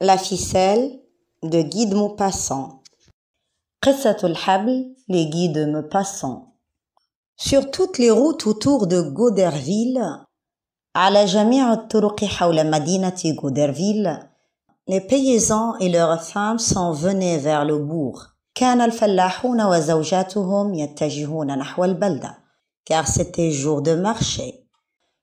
La ficelle de Guide Maupassant. Qissatul Habl, les guides passant. Sur toutes les routes autour de Goderville, à de la حول de غودرفيل les paysans et leurs femmes s'en venaient vers le bourg. كان الفلاحون وزوجاتهم يتجهون نحو البلدة car c'était jour de marché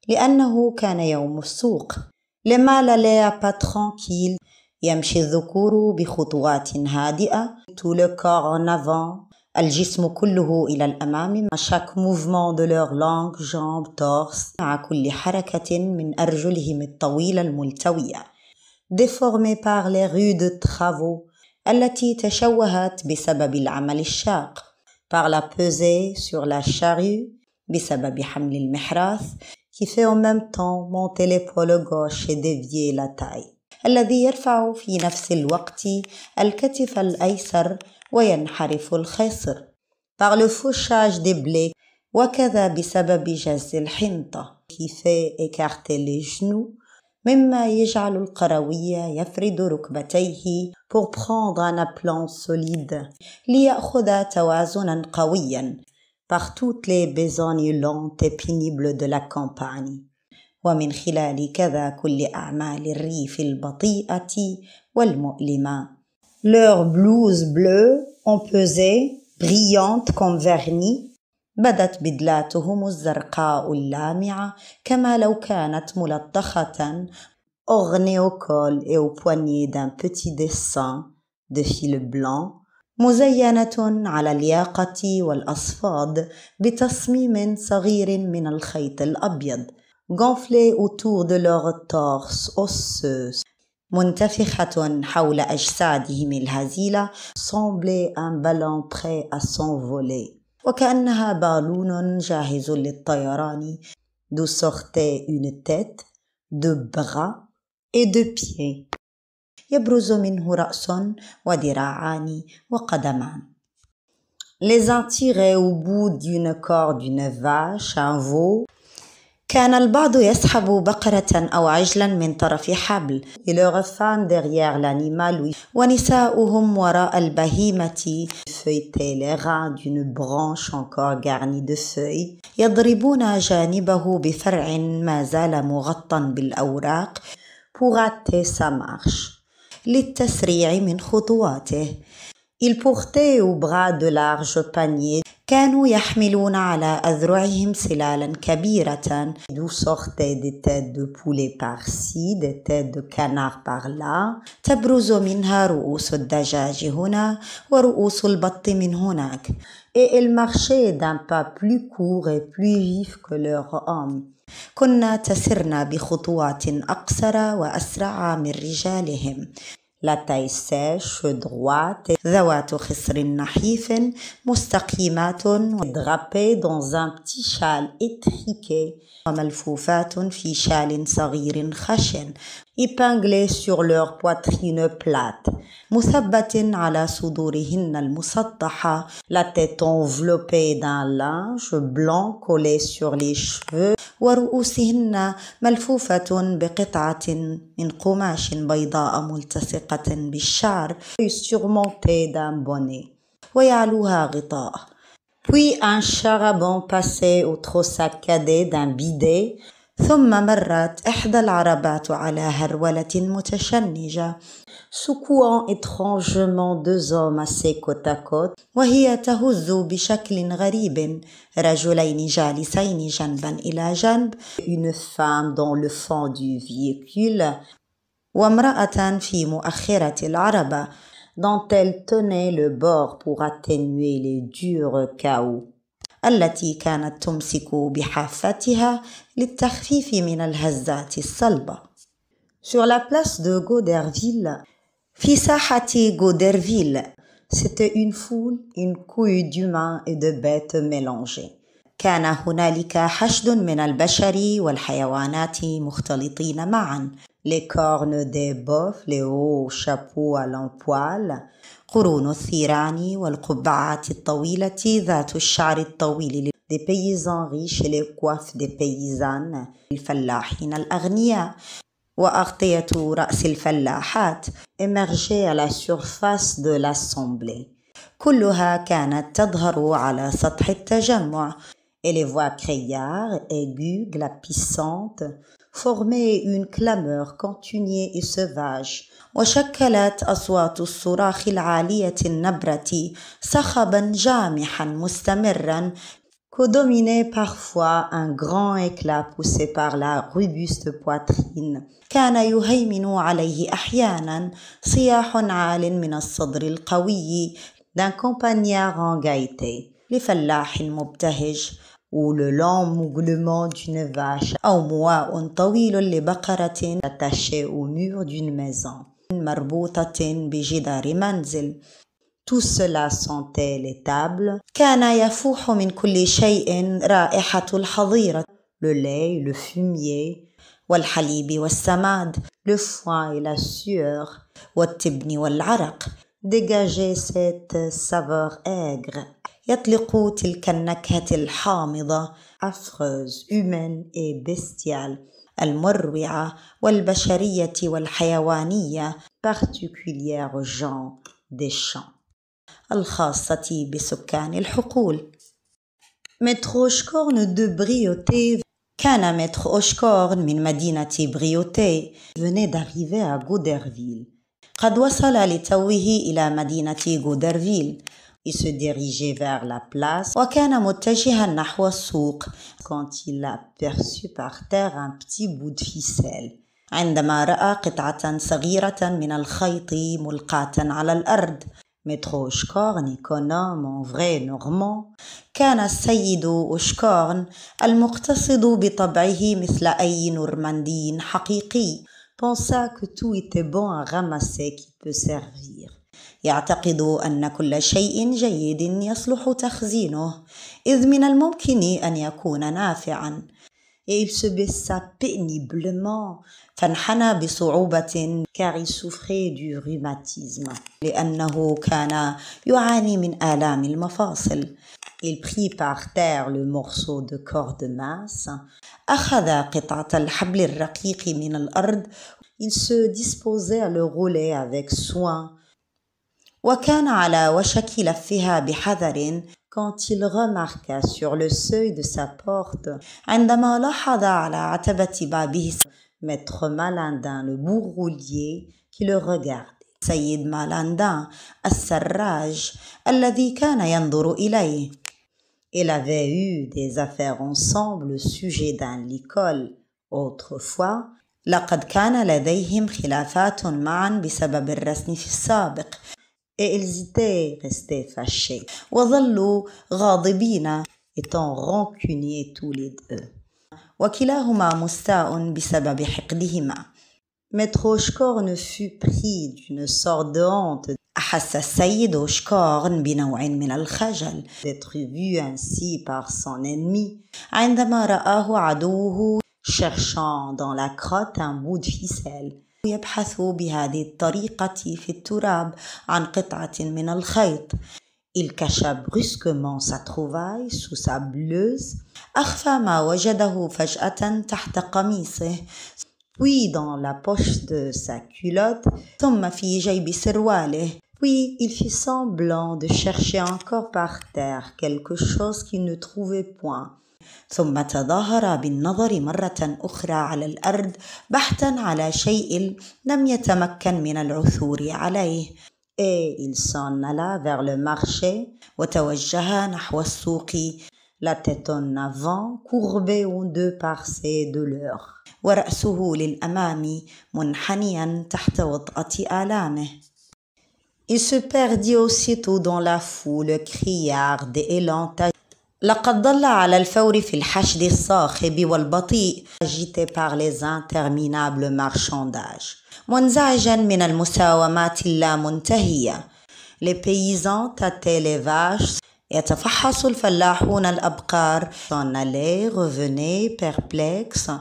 لأنه كان يوم السوق. Les mâles allaient à pas tranquilles يمشي الذكور بخطوات هادئة تلك غنفان الجسم كله إلى الأمام مع موفمون دو لور لانغ جامب تورس مع كل حركة من أرجلهم الطويلة الملتوية ديفورمي بار لي رود ترافو التي تشوهت بسبب العمل الشاق par la pesée sur la charrue, بسبب حمل المحراث qui fait en même temps monter l'épaule gauche et dévier la taille. الذي يرفع في نفس الوقت الكتف الأيسر وينحرف الخصر par le fauchage des blés وكذا بسبب جز الحنطة qui fait écarter les genoux مما يجعل القروي يفرد ركبتيه pour prendre un aplan solide ليأخذ توازنا قويا par toutes les besognes lentes et pénibles de la campagne ومن خلال كذا كل أعمال الريف البطيئة والمؤلمة. blouse bleue en pesée, brillante comme vernis, بدت بدلاتهم الزرقاء اللامعة كما لو كانت ملطخة أغني au col et au poignet d'un petit dessin de fil blanc مزينة على الياقة والأصفاد بتصميم صغير من الخيط الأبيض gonflées autour de leurs torse osseuses. autour semblait un ballon prêt à s'envoler وكأنها بالون جاهز للطيران d'où sortait une tête deux bras et deux pieds Les en tiraient au bout d'une corde d'une vache, un veau, كان البعض يسحب بقرة أو عجلا من طرف حبل ونساؤهم وراء البهيمة يضربون جانبه بفرع ما زال مغطى بالأوراق للتسريع من خطواته Il portait au bras de larges paniers كانوا يحملون على أذرعهم سلالا كبيرة دو سورتي دي تيت دو بولي دي تيت دو كانار تبرز منها رؤوس الدجاج هنا ورؤوس البط من هناك et elles marchaient d'un pas plus court et plus vif que كنا تسرنا بخطوات أقصر وأسرع من رجالهم لاتاي سيش دروات ذوات خصر نحيف مستقيمات drapées دون زان بتي شال اتحيكي وملفوفات في شال صغير خشن épinglés sur leur poitrine plate. Mousabbatin ala sudurihin al la tête enveloppée d'un linge blanc collé sur les cheveux. ورؤوسهن ملفوفة بقطعة من قماش بيضاء ملتصقة et surmontée d'un bonnet ويعلوها puis un charabon passé au trot saccadé d'un bidet ثم مرت إحدى العربات على هرولة متشنجة سكوان إتخانجمان دوزوم سيكوتا كوت وهي تهز بشكل غريب رجلين جالسين جنبا إلى جنب une وامرأة في مؤخرة العربة dont elle tenait le bord pour atténuer les durs chaos. التي كانت تمسك بحافتها للتخفيف من الهزات الصلبة. Sur la place de Goderville, في ساحة غودرفيل, c'était une foule, une couille d'humains et de bêtes mélangées. كان هنالك حشد من البشر والحيوانات مختلطين معا. Les cornes des bœufs, les hauts chapeaux à l'empoil, قرون الثيران والقبعات الطويلة ذات الشعر الطويل دي بيزان غيش كواف دي بيزان الفلاحين الأغنياء وأغطية رأس الفلاحات إمرجي على سورفاس دو لاسومبلي كلها كانت تظهر على سطح التجمع إلي les voix criards, aiguës, glapissantes, formaient une clameur continue et sauvage وشكلت أصوات الصراخ العالية النبرة صخبا جامحا مستمرا que dominait parfois un grand éclat poussé par la robuste poitrine كان يهيمن عليه أحيانا صياح عال من الصدر القوي d'un compagnard engainé لفلاح مبتهج ou le long mouvement d'une vache, au moins, on tawilon les baccaratin, attaché au mur d'une maison, marboutatin, bégidarimanzil, tout cela sentait l'étable, qu'ana yafouchou min kuli shayin, ra'ahatul hahadira, le lait, le fumier, walhalibi wal samad, le foin et la sueur, wal tibni wal arak, dégageait cette saveur aigre, يطلق تلك النكهة الحامضة أفخز أمن إي بيستيال المروعة والبشرية والحيوانية بارتيكولييغ aux دي شان الخاصة بسكان الحقول متر أوشكورن دو بريوتي كان متر أوشكورن من مدينة بريوتي فني داريفي أ غودرفيل قد وصل لتوه إلى مدينة غودرفيل et se dirigeait vers la place. Quand il aperçut par terre un petit bout de ficelle. عندما رأى قطعة صغيرة من الخيط ملقاة على الأرض مترو أشكورن كونوم اون فري نورمون كان السيد أشكورن المقتصد بطبعه مثل أي نورماندي حقيقي pensa que tout était bon à ramasser qui peut servir يعتقد أن كل شيء جيد يصلح تخزينه إذ من الممكن أن يكون نافعا et il se baissa péniblement فانحنى بصعوبة car il souffrait du rhumatisme لأنه كان يعاني من آلام المفاصل Il prit par terre le morceau de corde mince. أخذ قطعة الحبل الرقيق من الأرض. Il se disposait à le rouler avec soin. وكان على وشك لفها بحذر quand il remarqua sur le seuil de sa porte عندما لاحظ على عتبة بابه maître Malandin le bourroulier qui le regarde سيد مالاندان السراج الذي كان ينظر إليه Il avait eu des affaires ensemble au sujet d'un licol autrefois لقد كان لديهم خلافات معا بسبب الرسم في السابق et ils étaient fâchés وظلوا غاضبين étant rancuniers tous les deux وكلاهما مستاء بسبب حقدهما Maître Oshkorn fut pris d'une sorte de honte أحس السيد أوشكورن بنوع من الخجل d'être vu ainsi par son ennemi عندما رآه عدوه cherchant dans la crotte un bout de ficelle Il cacha brusquement sa trouvaille sous sa bleuse. أخفى ما وجده Puis dans la poche de sa culotte, ثم في جيب سرواله. Puis il fit semblant de chercher encore par terre quelque chose qu'il ne trouvait point. ثم تظاهر بالنظر مرة أخرى على الأرض بحثا على شيء لم يتمكن من العثور عليه et il s'en alla vers le marché وتوجه نحو السوق la tête en avant courbée en deux par ses douleurs ورأسه للأمام منحنيا تحت وطأة آلامه Il se perdit aussitôt dans la foule criarde et lente لقد ظل على الفور في الحشد الصاخب والبطيء جيتي باغ لي زانترمينابل مارشانداج منزعجا من المساومات اللامنتهية لي بيزان تاتي لي فاش يتفحص الفلاحون الأبقار سونالي غوفوني بيربليكس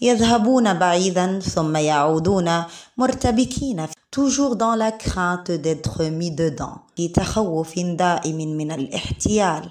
يذهبون بعيدا ثم يعودون مرتبكين توجور دون لا كرانت ديتر مي دودان في تخوف دائم من الاحتيال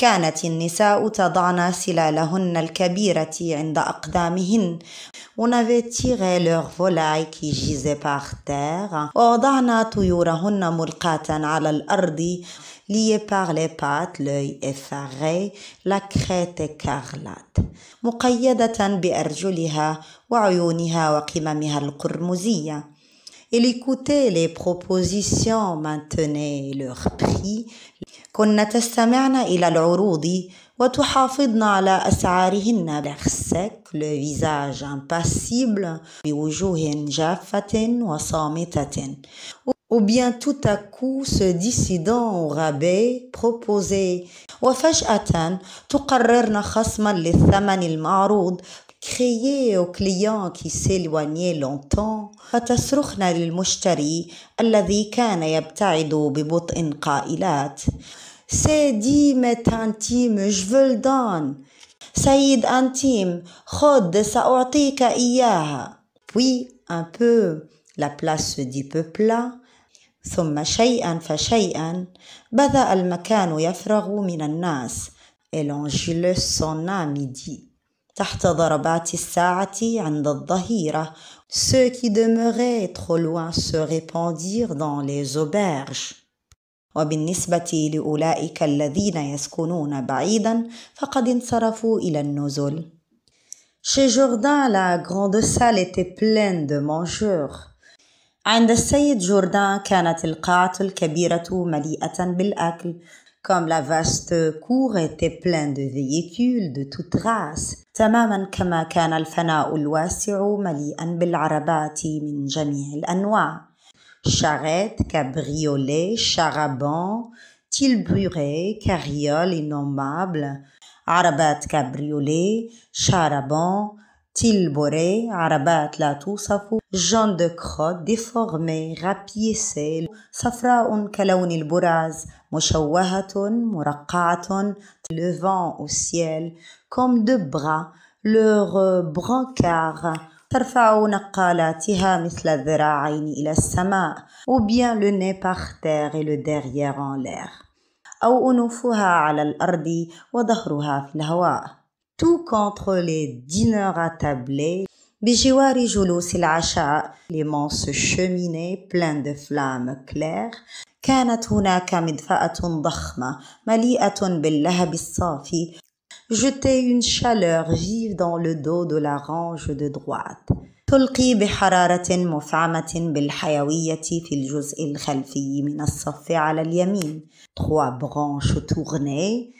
كانت النساء تضعن سلالهن الكبيرة عند أقدامهن ونفيت تيغي لغ فولاي كي جيزي باختير ووضعن طيورهن ملقاة على الأرض لي بارلي بات لوي افاغي لا كارلات مقيدة بأرجلها وعيونها وقممها القرمزية Elle écoutait les propositions, maintenait leur prix. كن تستمعن إلى العروض وتحافظن على أسعارهن لغسك لو فيزاج امباسيبل بوجوه جافة وصامتة ou bien tout à coup se décidant au rabais proposé وفجأة تقررن خصما للثمن المعروض créé aux clients qui s'éloignaient longtemps فتصرخنا للمشتري الذي كان يبتعد ببطء قائلات سيدي مت انتيم جفل دان سيد انتيم خد سأعطيك إياها Puis ان بو la دي se dépeupla ثم شيئا فشيئا بدأ المكان يفرغ من الناس Et l'angelus son ميدي dit تحت ضربات الساعة عند الظهيرة Ceux qui demeuraient trop loin se répandirent dans les auberges. وبالنسبة لأولئك الذين يسكنون بعيدا فقد انصرفوا إلى النزل. Chez Jourdain, la grande salle était pleine de mangeurs. عند السيد جوردان كانت القاعة الكبيرة مليئة بالأكل Comme la vaste cour était pleine de véhicules de toutes races, تماما كما كان الفناء الواسع مليئا Arabat, من جميع charrettes, cabriolets, charabans, tilburets, carrioles charabans, تيلبوري عربات لا توصف جون دو كرو ديفورمي غابيسي صفراء كلون البراز مشوهة مرقعة لوفون او سيال كوم دو بغا لور برانكار ترفع نقالاتها مثل الذراعين إلى السماء أو بيان لو ني باغ terre et le derrière en أو أنوفها على الأرض وظهرها في الهواء tout contre les dîners attablés. بجوار جلوس العشاء لمنص cheminée pleine de flammes claires كانت هناك مدفأة ضخمة مليئة باللهب الصافي jetait une chaleur vive dans le dos de la range de droite تلقي بحرارة مفعمة بالحيوية في الجزء الخلفي من الصف على اليمين trois branches tournées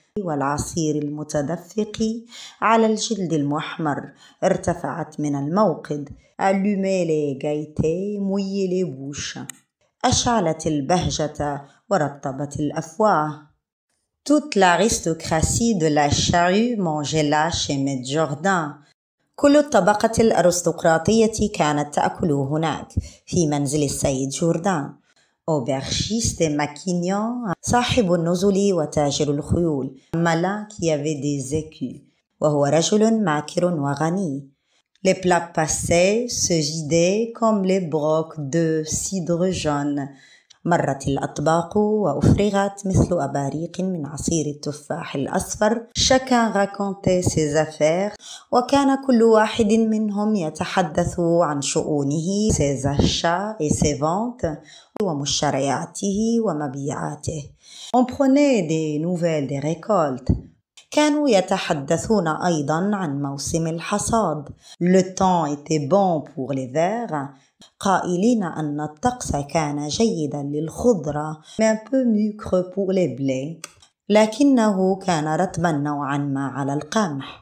والعصير المتدفق على الجلد المحمر ارتفعت من الموقد allumez les gaietés mouillez les bouches أشعلت البهجة ورطبت الأفواه Toute l'aristocratie de la charrue mangeait là chez Medjordin. كل الطبقة الأرستقراطية كانت تأكل هناك في منزل السيد جوردان. aubergiste et maquignan, صاحب النزل وتاجر الخيول, malin qui avait des écus. وهو رجل معكر وغني. Les plats passaient, se gidaient comme les brocs de cidre jaune. مرت الأطباق وأفرغت مثل أباريق من عصير التفاح الأصفر شكا راكونتي سيزافير وكان كل واحد منهم يتحدث عن شؤونه سيزاشا إي سيفونت ومشترياته ومبيعاته On prenait des nouvelles des récoltes. كانوا يتحدثون أيضا عن موسم الحصاد. Le temps était bon pour les قائلين أن الطقس كان جيدا للخضرة لكنه كان رطبا نوعا ما على القمح